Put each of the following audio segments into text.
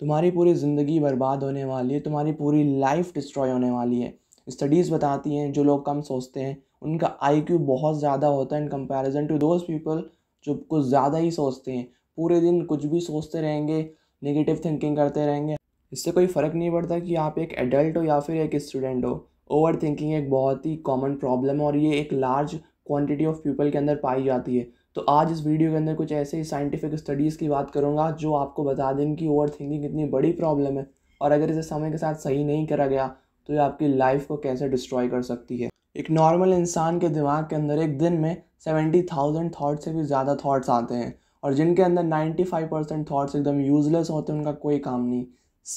तुम्हारी पूरी ज़िंदगी बर्बाद होने वाली है तुम्हारी पूरी लाइफ डिस्ट्रॉय होने वाली है स्टडीज़ बताती हैं जो लोग कम सोचते हैं उनका आई बहुत ज़्यादा होता है in comparison to those people जो कुछ ज़्यादा ही सोचते हैं पूरे दिन कुछ भी सोचते रहेंगे नेगेटिव थिंकिंग करते रहेंगे इससे कोई फ़र्क नहीं पड़ता कि आप एक एडल्ट हो या फिर एक स्टूडेंट हो ओवर थिंकिंग एक बहुत ही कॉमन प्रॉब्लम है और ये एक लार्ज क्वांटिटी ऑफ पीपल के अंदर पाई जाती है तो आज इस वीडियो के अंदर कुछ ऐसे साइंटिफिक स्टडीज़ की बात करूँगा जो आपको बता देंगे कि ओवर थिंकिंग इतनी बड़ी प्रॉब्लम है और अगर इसे समय के साथ सही नहीं करा गया तो ये आपकी लाइफ को कैसे डिस्ट्रॉय कर सकती है एक नॉर्मल इंसान के दिमाग के अंदर एक दिन में सेवेंटी थाउजेंड थाट्स से भी ज़्यादा थाट्स आते हैं और जिनके अंदर नाइन्टी फाइव परसेंट थाट्स एकदम यूजलेस होते हैं उनका कोई काम नहीं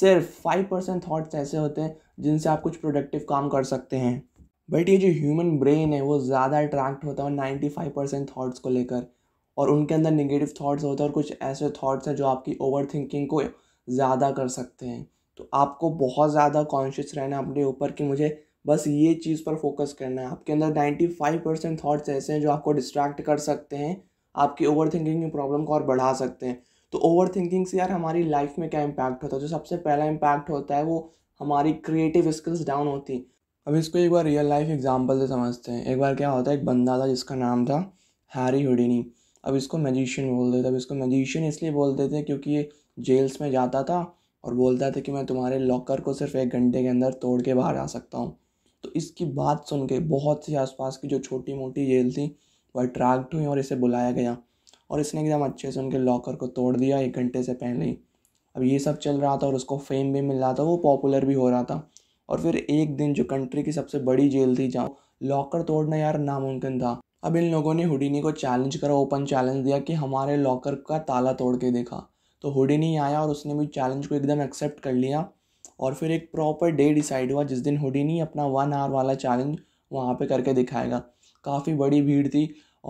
सिर्फ फाइव परसेंट थाट्स ऐसे होते हैं जिनसे आप कुछ प्रोडक्टिव काम कर सकते हैं बट ये जो ह्यूमन ब्रेन है वो ज़्यादा अट्रैक्ट होता है नाइन्टी फाइव परसेंट थाट्स को लेकर और उनके अंदर निगेटिव थाट्स होते हैं और कुछ ऐसे थाट्स हैं जो आपकी ओवर थिंकिंग को ज़्यादा कर सकते हैं तो आपको बहुत ज़्यादा कॉन्शियस रहना अपने ऊपर कि मुझे बस ये चीज़ पर फोकस करना है आपके अंदर नाइन्टी फाइव परसेंट थाट्स ऐसे हैं जो आपको डिस्ट्रैक्ट कर सकते हैं आपकी ओवर थिंकिंग की प्रॉब्लम को और बढ़ा सकते हैं तो ओवर थिंकिंग से यार हमारी लाइफ में क्या इम्पैक्ट होता है जो सबसे पहला इम्पैक्ट होता है वो हमारी क्रिएटिव स्किल्स डाउन होती हैं अब इसको एक बार रियल लाइफ एग्जाम्पल से समझते हैं एक बार क्या होता है एक बंदा था जिसका नाम था हैरी हुडिनी अब इसको मैजिशियन बोलते थे अब इसको मैजिशियन इसलिए बोलते थे क्योंकि ये जेल्स में जाता था और बोलता था कि मैं तुम्हारे लॉकर को सिर्फ एक घंटे के अंदर तोड़ के बाहर आ सकता हूँ तो इसकी बात सुन के बहुत सी आसपास की जो छोटी मोटी जेल थी वह अट्रैक्ट हुई और इसे बुलाया गया और इसने एकदम अच्छे से उनके लॉकर को तोड़ दिया एक घंटे से पहले ही अब ये सब चल रहा था और उसको फेम भी मिल रहा था वो पॉपुलर भी हो रहा था और फिर एक दिन जो कंट्री की सबसे बड़ी जेल थी जहाँ लॉकर तोड़ना यार नामुमकिन था अब इन लोगों ने हुडिनी को चैलेंज करा ओपन चैलेंज दिया कि हमारे लॉकर का ताला तोड़ के देखा तो हुडिनी आया और उसने भी चैलेंज को एकदम एक्सेप्ट कर लिया और फिर एक प्रॉपर डे डिसाइड हुआ जिस दिन हुडिनी अपना वन आवर वाला चैलेंज वहाँ पे करके दिखाएगा काफ़ी बड़ी भीड़ थी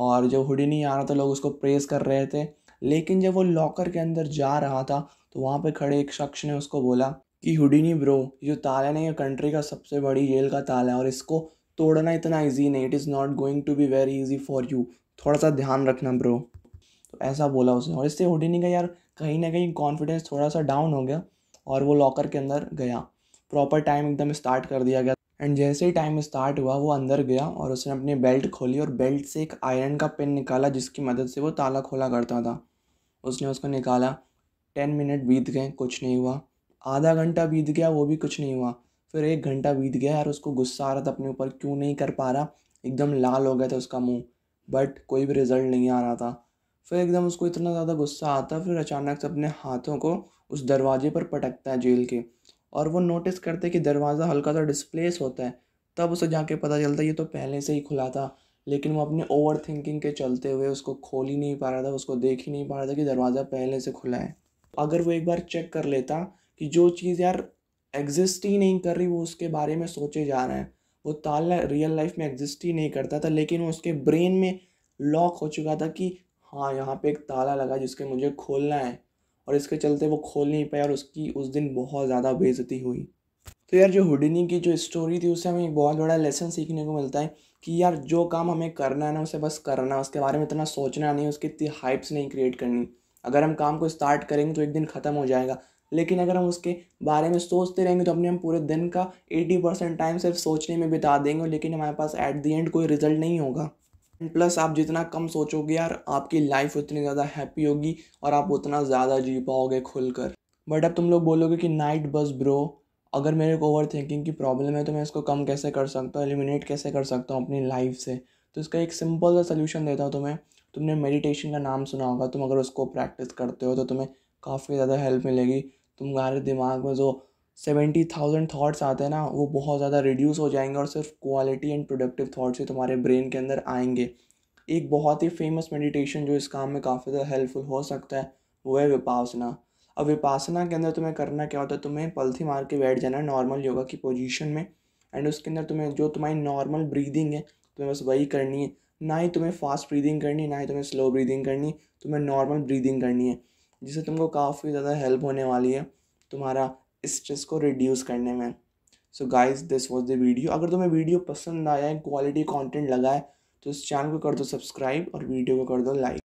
और जब हुडीनी आ रहा था लोग उसको प्रेस कर रहे थे लेकिन जब वो लॉकर के अंदर जा रहा था तो वहाँ पर खड़े एक शख्स ने उसको बोला कि हुडीनी ब्रो जो ताला है ना ये कंट्री का सबसे बड़ी जेल का ताला है और इसको तोड़ना इतना ईजी नहीं it is not going to be very easy for you थोड़ा सा ध्यान रखना ब्रो तो ऐसा बोला उसने और इससे हुडिनी का यार कहीं ना कहीं कॉन्फिडेंस थोड़ा सा डाउन हो गया और वो लॉकर के अंदर गया प्रॉपर टाइम एकदम स्टार्ट कर दिया गया एंड जैसे ही टाइम स्टार्ट हुआ वो अंदर गया और उसने अपनी बेल्ट खोली और बेल्ट से एक आयरन का पिन निकाला जिसकी मदद से वो ताला खोला करता था उसने उसको निकाला टेन मिनट बीत गए कुछ नहीं हुआ आधा घंटा बीत गया वो भी कुछ नहीं हुआ फिर एक घंटा बीत गया यार उसको गुस्सा आ रहा था अपने ऊपर क्यों नहीं कर पा रहा एकदम लाल हो गया था उसका मुंह बट कोई भी रिजल्ट नहीं आ रहा था फिर एकदम उसको इतना ज़्यादा गुस्सा आता फिर अचानक से अपने हाथों को उस दरवाजे पर पटकता है जेल के और वो नोटिस करते कि दरवाज़ा हल्का सा डिस्प्लेस होता है तब उसे जाके पता चलता ये तो पहले से ही खुला था लेकिन वो अपने ओवर थिंकिंग के चलते हुए उसको खोल ही नहीं पा रहा था उसको देख ही नहीं पा रहा था कि दरवाज़ा पहले से खुला है अगर वो एक बार चेक कर लेता कि जो चीज़ यार एग्जिस्ट ही नहीं कर रही वो उसके बारे में सोचे जा रहे हैं वो ताला रियल लाइफ में एग्जिस्ट ही नहीं करता था लेकिन वो उसके ब्रेन में लॉक हो चुका था कि हाँ यहाँ पे एक ताला लगा जिसके मुझे खोलना है और इसके चलते वो खोल नहीं पाया और उसकी उस दिन बहुत ज़्यादा बेजती हुई तो यार जो हुडिनी की जो स्टोरी थी उससे हमें एक बहुत बड़ा लेसन सीखने को मिलता है कि यार जो काम हमें करना है ना उसे बस करना उसके बारे में इतना सोचना नहीं उसकी इतनी हाइप्स नहीं क्रिएट करनी अगर हम काम को स्टार्ट करेंगे तो एक दिन ख़त्म हो जाएगा लेकिन अगर हम उसके बारे में सोचते रहेंगे तो अपने हम पूरे दिन का एटी परसेंट टाइम सिर्फ सोचने में बिता देंगे लेकिन हमारे पास एट दी एंड कोई रिजल्ट नहीं होगा प्लस आप जितना कम सोचोगे यार आपकी लाइफ उतनी ज़्यादा हैप्पी होगी और आप उतना ज़्यादा जी पाओगे खुलकर बट अब तुम लोग बोलोगे कि नाइट बस ब्रो अगर मेरे को ओवर थिंकिंग की प्रॉब्लम है तो मैं इसको कम कैसे कर सकता हूँ एलिमिनेट कैसे कर सकता हूँ अपनी लाइफ से तो इसका एक सिंपल सा सोल्यूशन देता हूँ तुम्हें तुमने मेडिटेशन का नाम सुना होगा तुम अगर उसको प्रैक्टिस करते हो तो तुम्हें काफ़ी ज़्यादा हेल्प मिलेगी तुम्हारे दिमाग में जो सेवेंटी थाउजेंड थाट्स आते हैं ना वो बहुत ज़्यादा रिड्यूस हो जाएंगे और सिर्फ क्वालिटी एंड प्रोडक्टिव थाट्स ही तुम्हारे ब्रेन के अंदर आएंगे एक बहुत ही फेमस मेडिटेशन जो इस काम में काफ़ी ज़्यादा हेल्पफुल हो सकता है वो है विपासना अब विपासना के अंदर तुम्हें करना क्या होता है तुम्हें पलथी मार के बैठ जाना है नॉर्मल योगा की पोजीशन में एंड उसके अंदर तुम्हें जो तुम्हारी नॉर्मल ब्रीदिंग है तुम्हें बस वही करनी है ना ही तुम्हें फास्ट ब्रीदिंग करनी है ना ही तुम्हें स्लो ब्रीदिंग करनी तुम्हें नॉर्मल ब्रीदिंग करनी है जिससे तुमको काफ़ी ज़्यादा हेल्प होने वाली है तुम्हारा स्ट्रेस को रिड्यूस करने में so guys this was the video अगर तुम्हें वीडियो पसंद आया है क्वालिटी कंटेंट लगा है तो इस चैनल को कर दो सब्सक्राइब और वीडियो को कर दो लाइक